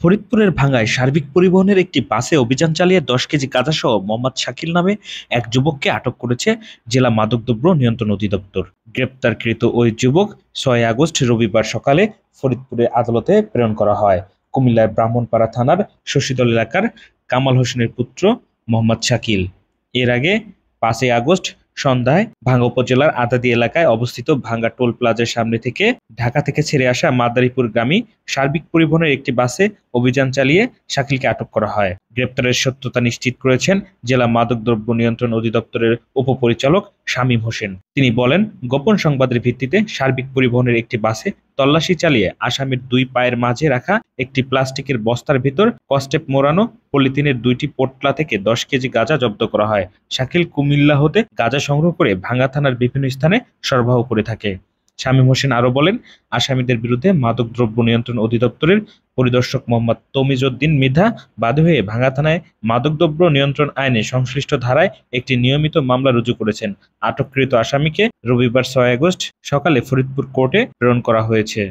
ফরিদপুরের ভাঙ্গায় সার্বিক পরিবহনের একটি বাসে অভিযান চালিয়ে দশ কেজি গাঁজাসহ মোহাম্মদ শাকিল নামে এক যুবককে আটক করেছে জেলা মাদকদ্রব্য নিয়ন্ত্রণ অধিদপ্তর গ্রেপ্তারকৃত ওই যুবক ছয় আগস্ট রবিবার সকালে ফরিদপুরের আদালতে প্রেরণ করা হয় কুমিল্লায় ব্রাহ্মণপাড়া থানার শশীদল এলাকার কামাল হোসেনের পুত্র মোহাম্মদ শাকিল এর আগে পাঁচই আগস্ট সন্ধ্যায় ভাঙ্গা উপজেলার আদাদি এলাকায় অবস্থিত ভাঙ্গা টোল প্লাজার সামনে থেকে ঢাকা থেকে ছেড়ে আসা মাদারীপুর গ্রামী সার্বিক পরিবহনের একটি বাসে অভিযান চালিয়ে শাকিলকে আটক করা হয় গ্রেপ্তারের সত্যতা নিশ্চিত করেছেন জেলা মাদকদ্রব্য নিয়ন্ত্রণ অধিদপ্তরের উপপরিচালক শামীম হোসেন তিনি বলেন গোপন সংবাদের ভিত্তিতে সার্বিক পরিবহনের একটি বাসে তল্লাশি চালিয়ে আসামির দুই পায়ের মাঝে রাখা একটি প্লাস্টিকের বস্তার ভিতর কস্টেপ মোড়ানো পলিথিনের দুইটি পোটলা থেকে দশ কেজি গাঁজা জব্দ করা হয় শাকিল কুমিল্লা হতে গাঁজা সংগ্রহ করে ভাঙ্গা থানার বিভিন্ন স্থানে সরবরাহ করে থাকে শামীম হোসেন আরও বলেন আসামিদের বিরুদ্ধে মাদকদ্রব্য নিয়ন্ত্রণ অধিদপ্তরের পরিদর্শক মোহাম্মদ তমিজউদ্দিন মিধা বাধ্য হয়ে ভাঙ্গা থানায় মাদকদ্রব্য নিয়ন্ত্রণ আইনে সংশ্লিষ্ট ধারায় একটি নিয়মিত মামলা রুজু করেছেন আটককৃত আসামিকে রবিবার ছয় আগস্ট সকালে ফরিদপুর কোর্টে প্রেরণ করা হয়েছে